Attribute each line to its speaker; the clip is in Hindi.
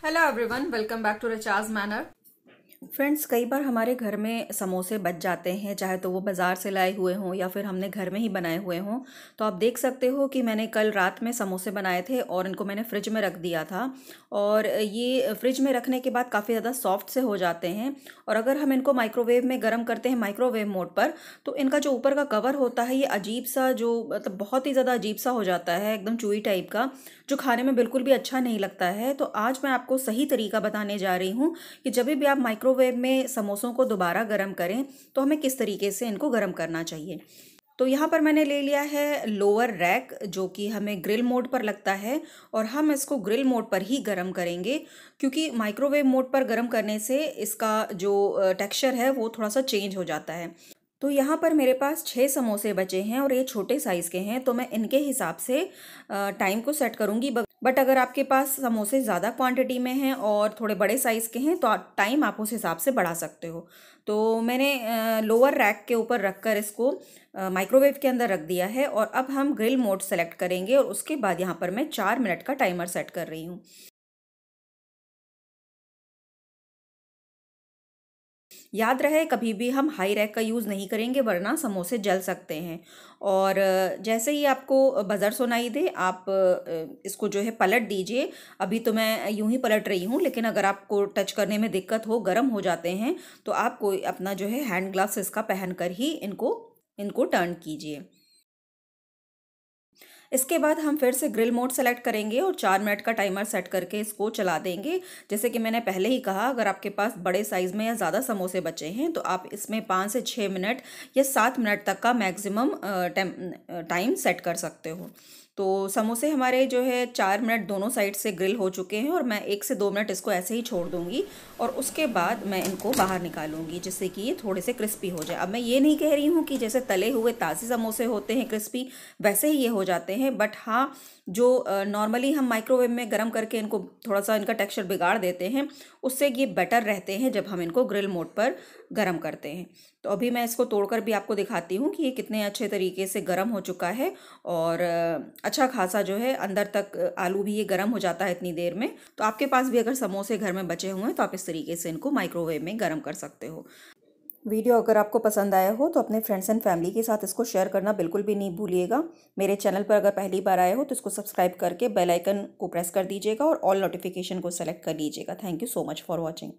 Speaker 1: Hello everyone, welcome back to Racha's Manor. Friends कई बार हमारे घर में समोसे बच जाते हैं चाहे तो वो बाज़ार से लाए हुए हों या फिर हमने घर में ही बनाए हुए हों तो आप देख सकते हो कि मैंने कल रात में समोसे बनाए थे और इनको मैंने फ्रिज में रख दिया था और ये फ्रिज में रखने के बाद काफ़ी ज़्यादा सॉफ्ट से हो जाते हैं और अगर हम इनको माइक्रोवेव में गर्म करते हैं माइक्रोवेव मोड पर तो इनका जो ऊपर का कवर होता है ये अजीब सा जो मतलब बहुत ही ज़्यादा अजीब सा हो जाता है एकदम चूई टाइप का जो खाने में बिल्कुल भी अच्छा नहीं लगता है तो आज मैं आपको सही तरीका बताने जा रही हूँ कि जब भी आप माइक्रोवेव माइक्रोवेव में समोसों को दोबारा गर्म करें तो हमें किस तरीके से इनको गर्म करना चाहिए तो यहाँ पर मैंने ले लिया है लोअर रैक जो कि हमें ग्रिल मोड पर लगता है और हम इसको ग्रिल मोड पर ही गर्म करेंगे क्योंकि माइक्रोवेव मोड पर गर्म करने से इसका जो टेक्सचर है वो थोड़ा सा चेंज हो जाता है तो यहाँ पर मेरे पास छः समोसे बचे हैं और ये छोटे साइज़ के हैं तो मैं इनके हिसाब से टाइम को सेट करूँगी बट अगर आपके पास समोसे ज़्यादा क्वांटिटी में हैं और थोड़े बड़े साइज़ के हैं तो आप टाइम आप उस हिसाब से बढ़ा सकते हो तो मैंने लोअर रैक के ऊपर रख कर इसको माइक्रोवेव के अंदर रख दिया है और अब हम ग्रिल मोड सेलेक्ट करेंगे और उसके बाद यहाँ पर मैं चार मिनट का टाइमर सेट कर रही हूँ याद रहे कभी भी हम हाई रैक का यूज़ नहीं करेंगे वरना समोसे जल सकते हैं और जैसे ही आपको बज़र सुनाई दे आप इसको जो है पलट दीजिए अभी तो मैं यूं ही पलट रही हूँ लेकिन अगर आपको टच करने में दिक्कत हो गर्म हो जाते हैं तो आप कोई अपना जो है हैंड ग्लव्स इसका पहन कर ही इनको इनको टर्न कीजिए इसके बाद हम फिर से ग्रिल मोड सेलेक्ट करेंगे और चार मिनट का टाइमर सेट करके इसको चला देंगे जैसे कि मैंने पहले ही कहा अगर आपके पास बड़े साइज़ में या ज़्यादा समोसे बचे हैं तो आप इसमें पाँच से छः मिनट या सात मिनट तक का मैक्सिमम टाइम सेट कर सकते हो तो समोसे हमारे जो है चार मिनट दोनों साइड से ग्रिल हो चुके हैं और मैं एक से दो मिनट इसको ऐसे ही छोड़ दूंगी और उसके बाद मैं इनको बाहर निकालूंगी जिससे कि ये थोड़े से क्रिस्पी हो जाए अब मैं ये नहीं कह रही हूँ कि जैसे तले हुए ताज़े समोसे होते हैं क्रिस्पी वैसे ही ये हो जाते हैं बट हाँ जो नॉर्मली हम माइक्रोवेव में गर्म करके इनको थोड़ा सा इनका टेक्सचर बिगाड़ देते हैं उससे ये बेटर रहते हैं जब हम इनको ग्रिल मोड पर गर्म करते हैं तो अभी मैं इसको तोड़कर भी आपको दिखाती हूँ कि ये कितने अच्छे तरीके से गर्म हो चुका है और अच्छा खासा जो है अंदर तक आलू भी ये गर्म हो जाता है इतनी देर में तो आपके पास भी अगर समोसे घर में बचे हुए हैं तो आप इस तरीके से इनको माइक्रोवेव में गर्म कर सकते हो वीडियो अगर आपको पसंद आया हो तो अपने फ्रेंड्स एंड फैमिली के साथ इसको शेयर करना बिल्कुल भी नहीं भूलिएगा मेरे चैनल पर अगर पहली बार आए हो तो इसको सब्सक्राइब करके बेल आइकन को प्रेस कर दीजिएगा और ऑल नोटिफिकेशन को सेलेक्ट कर लीजिएगा thank you so much for watching